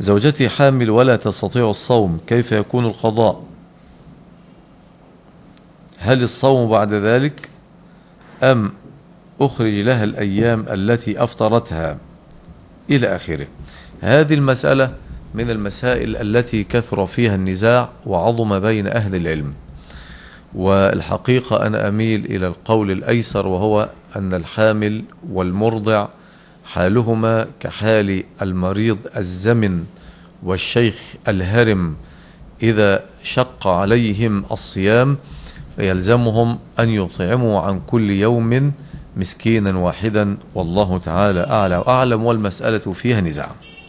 زوجتي حامل ولا تستطيع الصوم كيف يكون القضاء هل الصوم بعد ذلك أم أخرج لها الأيام التي أفطرتها إلى آخره هذه المسألة من المسائل التي كثر فيها النزاع وعظم بين أهل العلم والحقيقة أنا أميل إلى القول الأيسر وهو أن الحامل والمرضع حالهما كحال المريض الزمن والشيخ الهرم إذا شق عليهم الصيام فيلزمهم أن يطعموا عن كل يوم مسكينا واحدا والله تعالى أعلى وأعلم والمسألة فيها نزاع